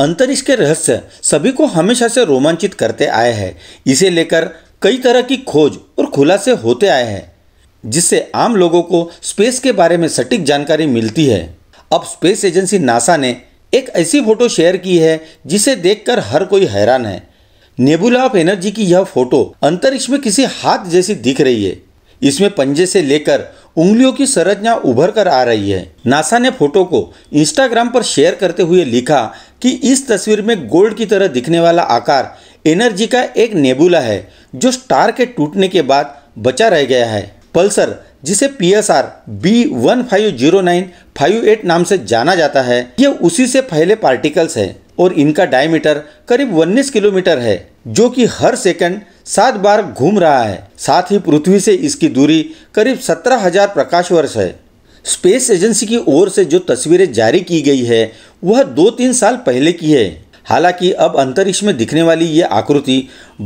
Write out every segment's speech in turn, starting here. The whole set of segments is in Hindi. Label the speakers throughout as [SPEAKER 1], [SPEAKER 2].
[SPEAKER 1] अंतरिक्ष के रहस्य सभी को हमेशा से रोमांचित करते आए हैं इसे लेकर कई तरह की खोज और खुलासे होते आए हैं जिससे आम लोगों को स्पेस के बारे में सटीक जानकारी मिलती है अब स्पेस एजेंसी नासा ने एक ऐसी फोटो शेयर की है जिसे देखकर हर कोई हैरान है नेबुला ऑफ एनर्जी की यह फोटो अंतरिक्ष में किसी हाथ जैसी दिख रही है इसमें पंजे से लेकर उंगलियों की संरचना उभर कर आ रही है नासा ने फोटो को इंस्टाग्राम पर शेयर करते हुए लिखा कि इस तस्वीर में गोल्ड की तरह दिखने वाला आकार एनर्जी का एक नेबुला है जो स्टार के टूटने के बाद बचा रह गया है पल्सर जिसे P S R B one five zero nine five eight नाम से जाना जाता है ये उसी से फैले पार्टिकल्स है और इनका डायमीटर करीब उन्नीस किलोमीटर है जो कि हर सेकंड सात बार घूम रहा है साथ ही पृथ्वी से इसकी दूरी करीब सत्रह हजार प्रकाश वर्ष है स्पेस एजेंसी की ओर से जो तस्वीरें जारी की गई है वह दो तीन साल पहले की है हालांकि अब अंतरिक्ष में दिखने वाली ये आकृति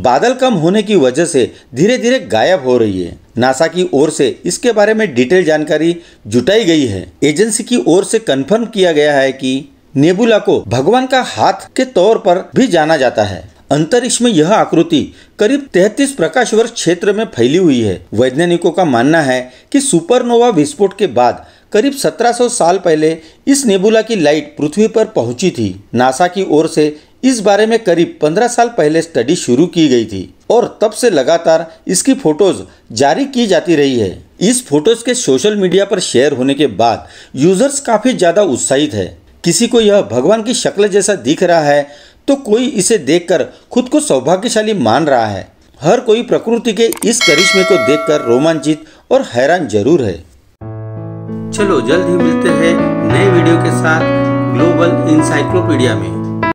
[SPEAKER 1] बादल कम होने की वजह से धीरे धीरे गायब हो रही है नासा की ओर से इसके बारे में डिटेल जानकारी जुटाई गई है एजेंसी की ओर से कंफर्म किया गया है कि नेबुला को भगवान का हाथ के तौर पर भी जाना जाता है अंतरिक्ष में यह आकृति करीब 33 प्रकाश वर्ष क्षेत्र में फैली हुई है वैज्ञानिकों का मानना है कि सुपरनोवा विस्फोट के बाद करीब 1700 साल पहले इस नेबुला की लाइट पृथ्वी पर पहुंची थी नासा की ओर से इस बारे में करीब 15 साल पहले स्टडी शुरू की गई थी और तब से लगातार इसकी फोटोज जारी की जाती रही है इस फोटोज के सोशल मीडिया पर शेयर होने के बाद यूजर्स काफ़ी ज़्यादा उत्साहित है किसी को यह भगवान की शक्ल जैसा दिख रहा है तो कोई इसे देखकर खुद को सौभाग्यशाली मान रहा है हर कोई प्रकृति के इस करिश्मे को देखकर रोमांचित और हैरान जरूर है चलो जल्द ही मिलते हैं नए वीडियो के साथ ग्लोबल इंसाइक्लोपीडिया में